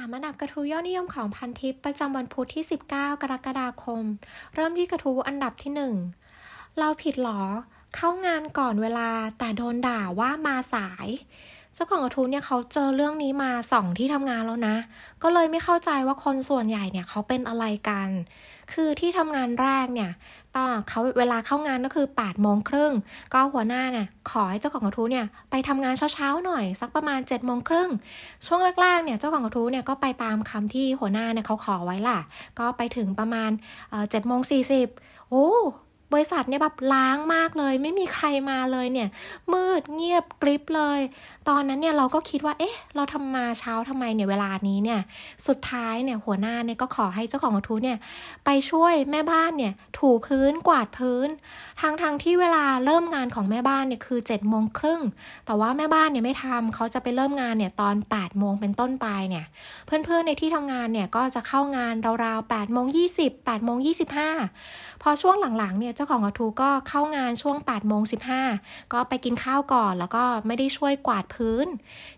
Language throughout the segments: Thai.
3อันดับกระทู้ยอดนิยมของพันทิปประจำวันพุธที่ 19 กรกฎาคม เริ่มที่กระทู้อันดับที่ 1 เราผิดหรอ เข้างานก่อนเวลาแต่โดนด่าว่ามาสายเจ้าของกระทู้เนี่ยเขาเจอเรื่องนี้มาสองที่ทำงานแล้วนะ ก็เลยไม่เข้าใจว่าคนส่วนใหญ่เนี่ยเขาเป็นอะไรกัน คือที่ทำงานแรกเนี่ยต่อเขาเวลาเข้างานก็คือ8ปดโมงครึ่งก็หัวหน้าเนี่ยขอให้ เจ้าของกระทู้เนี่ยไปทำงานเช้าๆหน่อย สักประมาณ7จ็ดโมงครึ่ง ช่วงแรกๆเนี่ยเจ้าของกระทู้เนี่ยก็ไปตามคำที่หัวหน้าเนี่ยเขาขอไว้ล่ะ ก็ไปถึงประมาณเจ็ดโมงสี่สิบโอ้บริษัทเนี่ยแบบล้างมากเลยไม่มีใครมาเลยเนี่ยมืดเงียบกริบเลย ตอนนั้นเนี่ยเราก็คิดว่าเอ๊ะ เราทำมาเช้าทำไมเนี่ยเวลานี้เนี่ยสุดท้ายเนี่ยหัวหน้าเนี่ยก็ขอให้เจ้าของกระทู้เนี่ยไปช่วยแม่บ้านเนี่ยถูพื้นกวาดพื้นทางทางที่เวลาเริ่มงานของแม่บ้านเนี่ยคือ7จ็ดโมงครึ่งแต่ว่าแม่บ้านเนี่ยไม่ทำเขาจะไปเริ่มงานเนี่ยตอน8ปดโมงเป็นต้นไปเนี่ยเพื่อนๆในที่ทำงานเนี่ยก็จะเข้างานราวๆแปดโมงยี่สิบแปดโมงยี่สิบห้าพอช่วงหลังๆเนี่ยจ้าของกระทูก็เข้างานช่วง8โมง15 ก็ไปกินข้าวก่อนแล้วก็ไม่ได้ช่วยกวาดพื้น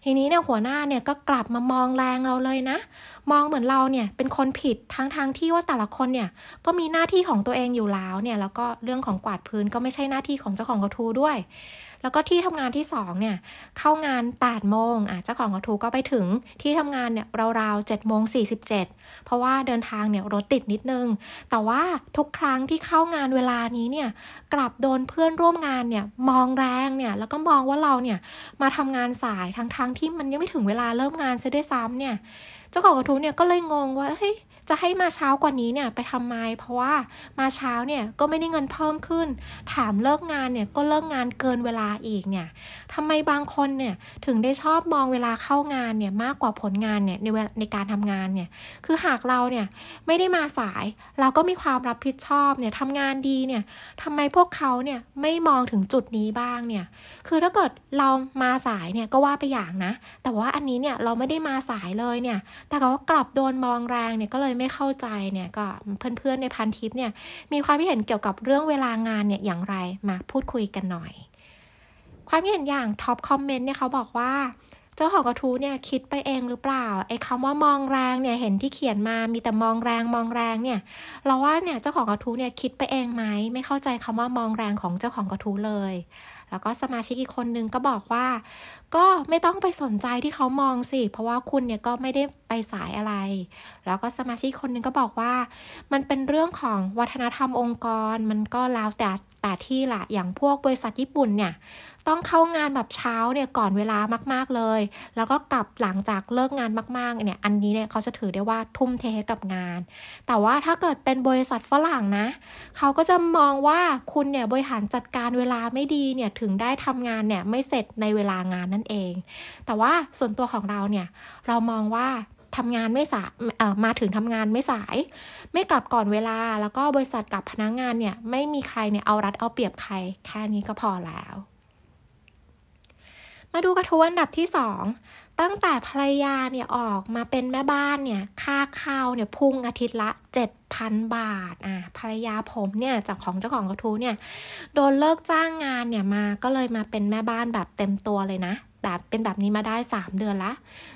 ทีนี้เนี่ยหัวหน้าเนี่ยก็กลับมามองแรงเราเลยนะ มองเหมือนเราเนี่ย เป็นคนผิดทั้งทางที่ว่าแต่ละคนเนี่ย ก็มีหน้าที่ของตัวเองอยู่แล้วเนี่ย แล้วก็เรื่องของกวาดพื้นก็ไม่ใช่หน้าที่ของเจ้าของกระทูด้วยแล้วก็ที่ทำงานที่ 2เนี่ยเข้างาน8โมงอ่ะเจ้าของกระทูก็ไปถึงที่ทำงานเนี่ยราวๆเจ็ดโมงสีเพราะว่าเดินทางเนี่ยรถติดนิดนึงแต่ว่าทุกครั้งที่เข้างานเวลานี้เนี่ยกลับโดนเพื่อนร่วมงานเนี่ยมองแรงเนี่ยแล้วก็มองว่าเราเนี่ยมาทำงานสายทั้งๆทที่มันยังไม่ถึงเวลาเริ่มงานซะด้วยซ้ำเนี่ย เจ้าของกระทูเนี่ยก็เลยงงว่าเฮ้ยจะให้มาเช้ากว่านี้เนี่ยไปทำไม เพราะว่ามาเช้าเนี่ยก็ไม่ได้เงินเพิ่มขึ้น ถามเลิกงานเนี่ยก็เลิกงานเกินเวลาอีกเนี่ยทำไมบางคนเนี่ยถึงได้ชอบมองเวลาเข้างานเนี่ยมากกว่าผลงานเนี่ยในในการทำงานเนี่ย คือหากเราเนี่ยไม่ได้มาสาย เราก็มีความรับผิดชอบเนี่ยทำงานดีเนี่ยทำไมพวกเขาเนี่ยไม่มองถึงจุดนี้บ้างเนี่ย คือถ้าเกิดเรามาสายเนี่ยก็ว่าไปอย่างนะ แต่ว่าอันนี้เนี่ยเราไม่ได้มาสายเลยเนี่ย แต่ก็ากลับโดนมองแรงเนี่ยก็เลยยไม่เข้าใจเนี่ยก็เพื่อนๆในพันทิปเนี่ยมีความคิดเห็นเกี่ยวกับเรื่องเวลางานเนี่ยอย่างไรมาพูดคุยกันหน่อย ความคิดเห็นอย่างท็อปคอมเมนต์เนี่ยเขาบอกว่า เจ้าของกระทู้เนี่ยคิดไปเองหรือเปล่า ไอ้คำว่ามองแรงเนี่ย เห็นที่เขียนมามีแต่มองแรงมองแรง เนี่ย เราว่าเนี่ยเจ้าของกระทู้เนี่ยคิดไปเองไหมไม่เข้าใจคำว่ามองแรงของเจ้าของกระทู้เลยแล้วก็สมาชิกอีกคนนึงก็บอกว่าก็ไม่ต้องไปสนใจที่เขามองสิ เพราะว่าคุณเนี่ยก็ไม่ได้ไปสายอะไร แล้วก็สมาชิกคนนึงก็บอกว่า มันเป็นเรื่องของวัฒนธรรมองค์กร มันก็แล้วแต่แต่ที่ละอย่างพวกบริษัทญี่ปุ่นเนี่ยต้องเข้างานแบบเช้าเนี่ยก่อนเวลามากๆเลย แล้วก็กลับหลังจากเลิกงานมากๆเนี่ยอันนี้เนี่ยเขาจะถือได้ว่าทุ่มเทกับงาน แต่ว่าถ้าเกิดเป็นบริษัทฝรั่งนะ เขาก็จะมองว่าคุณเนี่ยบริหารจัดการเวลาไม่ดีเนี่ยถึงได้ทำงานเนี่ย ไม่เสร็จในเวลางานนั่นเอง แต่ว่าส่วนตัวของเราเนี่ย เรามองว่าทำงานไม่สายมาถึงทำงานไม่สาย ไม่กลับก่อนเวลา แล้วก็บริษัทกับพนักงงานเนี่ยไม่มีใครเนี่ยเอารัดเอาเปรียบใครแค่นี้ก็พอแล้ว มาดูกระทู้อันดับที่ 2ตั้งแต่ภรรยาเนี่ยออกมาเป็นแม่บ้านเนี่ย ค่าข้าวเนี่ย พุ่งอาทิตย์ละ 7,000 บาท อ่ะภรรยาผมเนี่ยจากของเจ้าของกระทู้เนี่ย โดนเลิกจ้างงานเนี่ยมาก็เลยมาเป็นแม่บ้านแบบเต็มตัวเลยนะแบบเป็นแบบนี้มาได้ 3 เดือนละ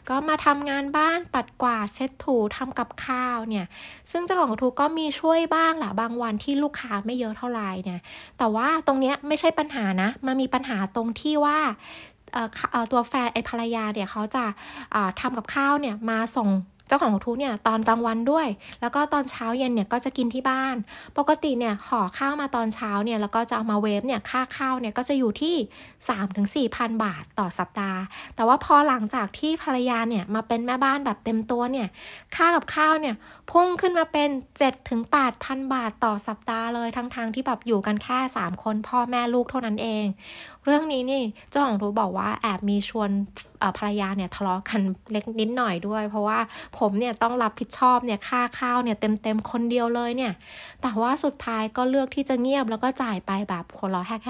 ก็มาทำงานบ้านปัดกวาดเช็ดถูทำกับข้าว เนี่ย ซึ่งเจ้าของกระทู้ก็มีช่วยบ้างแหละบางวันที่ลูกค้าไม่เยอะเท่าไหร่เนี่ยแต่ว่าตรงเนี้ยไม่ใช่ปัญหานะมันมีปัญหาตรงที่ว่าตัวแฟน ไอภรรยาเนี่ยเขาจะทำกับข้าวเนี่ยมาส่งเจ้าของทุกเนี่ยตอนกลางวันด้วย แล้วก็ตอนเช้าเย็นเนี่ยก็จะกินที่บ้านปกติเนี่ยห่อข้าวมาตอนเช้าเนี่ยแล้วก็จะเอามาเวฟเนี่ยค่าข้าวเนี่ยก็จะอยู่ที่ 3-4พันบาทต่อสัปดาห์ แต่ว่าพอหลังจากที่ภรรยาเนี่ยมาเป็นแม่บ้านแบบเต็มตัวเนี่ยค่ากับข้าวเนี่ยพุ่งขึ้นมาเป็น 7-8,000 บาทต่อสัปดาห์เลยทั้งๆทที่แบบอยู่กันแค่ 3 คนพ่อแม่ลูกเท่านั้นเอง เรื่องนี้นี่เจ้าของรู้บอกว่าแอบมีชวนภรรยาเนี่ยทะเลาะกันเล็กนิดหน่อยด้วย เพราะว่าผมเนี่ยต้องรับผิดชอบเนี่ยค่าข้าวเนี่ยเต็มๆคนเดียวเลยเนี่ยแต่ว่าสุดท้ายก็เลือกที่จะเงียบแล้วก็จ่ายไปแบบคนละแห้ง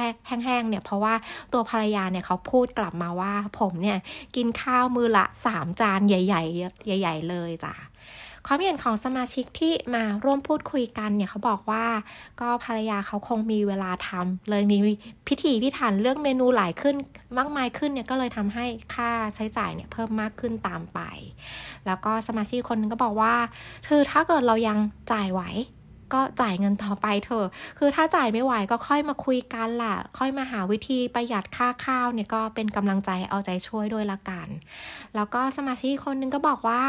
แห้งๆเนี่ยเพราะว่าตัวภรรยาเนี่ยเขาพูดกลับมาว่า ผมเนี่ยกินข้าวมือละ 3 จานใหญ่ ๆ ใหญ่ ๆ เลยจ้ะความเห็นของสมาชิกที่มาร่วมพูดคุยกันเนี่ย เขาบอกว่า ก็ภรรยาเขาคงมีเวลาทำ เลยมีพิธีพิถันเรื่องเมนูหลายขึ้นมากมายขึ้นเนี่ย ก็เลยทำให้ค่าใช้จ่าย เนี่ย เพิ่มมากขึ้นตามไป แล้วก็สมาชิกคนนึงก็บอกว่า คือถ้าเกิดเรายังจ่ายไหวก็จ่ายเงินต่อไปเถอะ คือถ้าจ่ายไม่ไหวก็ค่อยมาคุยกันล่ะ ค่อยมาหาวิธีประหยัดค่าข้าวเนี่ยก็เป็นกำลังใจเอาใจช่วยด้วยละกัน แล้วก็สมาชิกคนนึงก็บอกว่า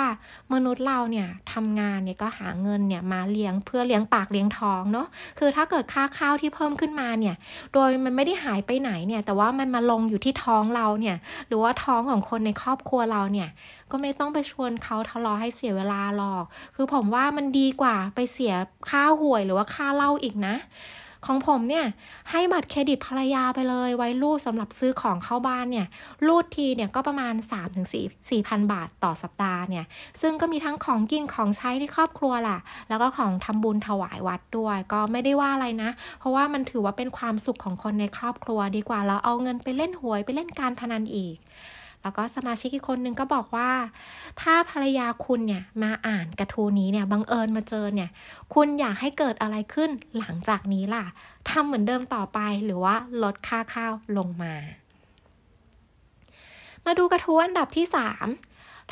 มนุษย์เราเนี่ยทำงานเนี่ยก็หาเงินเนี่ยมาเลี้ยงเพื่อเลี้ยงปากเลี้ยงท้องเนาะ คือถ้าเกิดค่าข้าวที่เพิ่มขึ้นมาเนี่ยโดยมันไม่ได้หายไปไหนเนี่ยแต่ว่ามันมาลงอยู่ที่ท้องเราเนี่ยหรือว่าท้องของคนในครอบครัวเราเนี่ยก็ไม่ต้องไปชวนเขาทะเลาะให้เสียเวลาหรอก คือผมว่ามันดีกว่าไปเสียค่าหวยหรือว่าค่าเล่าอีกนะ ของผมเนี่ย ให้บัตรเครดิตภรรยาไปเลย ไว้รูดสำหรับซื้อของเข้าบ้านเนี่ย รูดทีเนี่ยก็ประมาณ 3-4่พันบาทต่อสัปดาห์เนี่ย ซึ่งก็มีทั้งของกินของใช้ในครอบครัวล่ะ แล้วก็ของทำบุญถวายวัดด้วย ก็ไม่ได้ว่าอะไรนะ เพราะว่ามันถือว่าเป็นความสุขของคนในครอบครัว ดีกว่าเราเอาเงินไปเล่นหวยไปเล่นการพนันอีกแล้วก็สมาชิกอีกคนนึงก็บอกว่า ถ้าภรรยาคุณเนี่ย มาอ่านกระทูนี้เนี่ย บังเอิญมาเจอเนี่ย คุณอยากให้เกิดอะไรขึ้นหลังจากนี้ล่ะ ทำเหมือนเดิมต่อไปหรือว่าลดค่าข้าวลงมา มาดูกระทู้อันดับที่ 3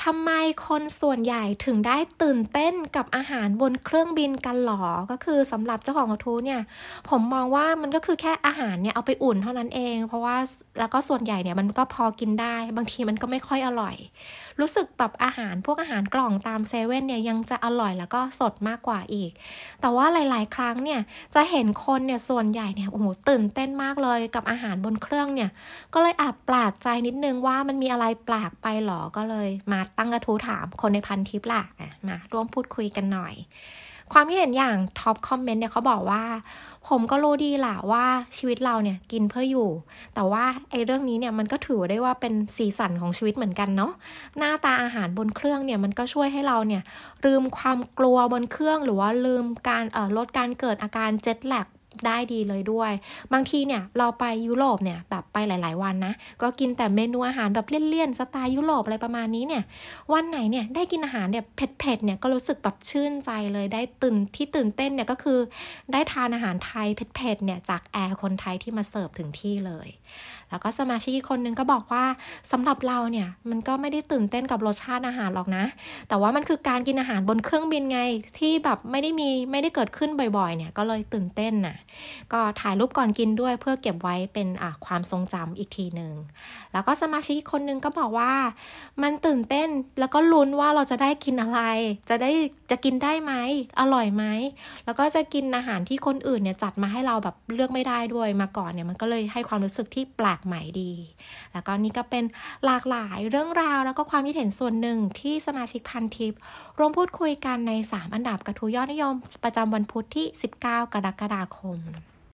ทำไมคนส่วนใหญ่ถึงได้ตื่นเต้นกับอาหารบนเครื่องบินกันหรอ ก็คือสำหรับเจ้าของกระทู้เนี่ย ผมมองว่ามันก็คือแค่อาหารเนี่ยเอาไปอุ่นเท่านั้นเอง เพราะว่าแล้วก็ส่วนใหญ่เนี่ยมันก็พอกินได้ บางทีมันก็ไม่ค่อยอร่อย รู้สึกแบบอาหารพวกอาหารกล่องตามเซเว่นเนี่ยยังจะอร่อยแล้วก็สดมากกว่าอีก แต่ว่าหลาย ๆ ครั้งเนี่ยจะเห็นคนเนี่ยส่วนใหญ่เนี่ยโอ้โหตื่นเต้นมากเลย กับอาหารบนเครื่องเนี่ย ก็เลยอาจแปลกใจนิดนึงว่ามันมีอะไรแปลกไปหรอ ก็เลยมาตั้งกระทู้ถามคนในพันทิปล่ะ มาร่วมพูดคุยกันหน่อย ความที่เห็นอย่างท็อปคอมเมนต์เนี่ยเขาบอกว่า ผมก็รู้ดีแหละว่าชีวิตเราเนี่ยกินเพื่ออยู่ แต่ว่าไอ้เรื่องนี้เนี่ยมันก็ถือได้ว่าเป็นสีสันของชีวิตเหมือนกันเนาะหน้าตาอาหารบนเครื่องเนี่ยมันก็ช่วยให้เราเนี่ยลืมความกลัวบนเครื่อง หรือว่าลืมการเอ่อลดการเกิดอาการเจ็ตแลกได้ดีเลยด้วย บางทีเนี่ยเราไปยุโรปเนี่ยแบบไปหลาย ๆ วันนะก็กินแต่เมนูอาหารแบบเลี่ยนๆ สไตล์ยุโรปอะไรประมาณนี้เนี่ยวันไหนเนี่ยได้กินอาหารเนี่ยเผ็ดๆเนี่ยก็รู้สึกแบบชื่นใจเลยได้ตื่นที่ตื่นเต้นเนี่ยก็คือ ได้ทานอาหารไทยเผ็ดๆเนี่ยจากแอร์คนไทยที่มาเสิร์ฟถึงที่เลยแล้วก็สมาชิกคนนึงก็บอกว่าสำหรับเราเนี่ยมันก็ไม่ได้ตื่นเต้นกับรสชาติอาหารหรอกนะ แต่ว่ามันคือการกินอาหารบนเครื่องบินไงที่แบบไม่ได้มีไม่ได้เกิดขึ้นบ่อยๆเนี่ยก็เลยตื่นเต้นนะก็ถ่าย รูป ก่อนกินด้วยเพื่อเก็บไว้เป็นความทรงจำอีกทีหนึ่ง แล้วก็สมาชิกคนนึงก็บอกว่า มันตื่นเต้นแล้วก็ลุ้นว่าเราจะได้กินอะไร จะได้จะกินได้ไหมอร่อยไหมแล้วก็จะกินอาหารที่คนอื่นเนี่ยจัดมาให้เราแบบเลือกไม่ได้ด้วย มาก่อนเนี่ยมันก็เลยให้ความรู้สึกที่แปลกใหม่ดี แล้วก็นี่ก็เป็นหลากหลายเรื่องราวแล้วก็ความคิดเห็นส่วนหนึ่งที่สมาชิกพันทิปร่วมพูดคุยกันใน 3 อันดับกระทู้ยอดนิยม ประจำวันพุธที่ 19 กรกฎาคม嗯。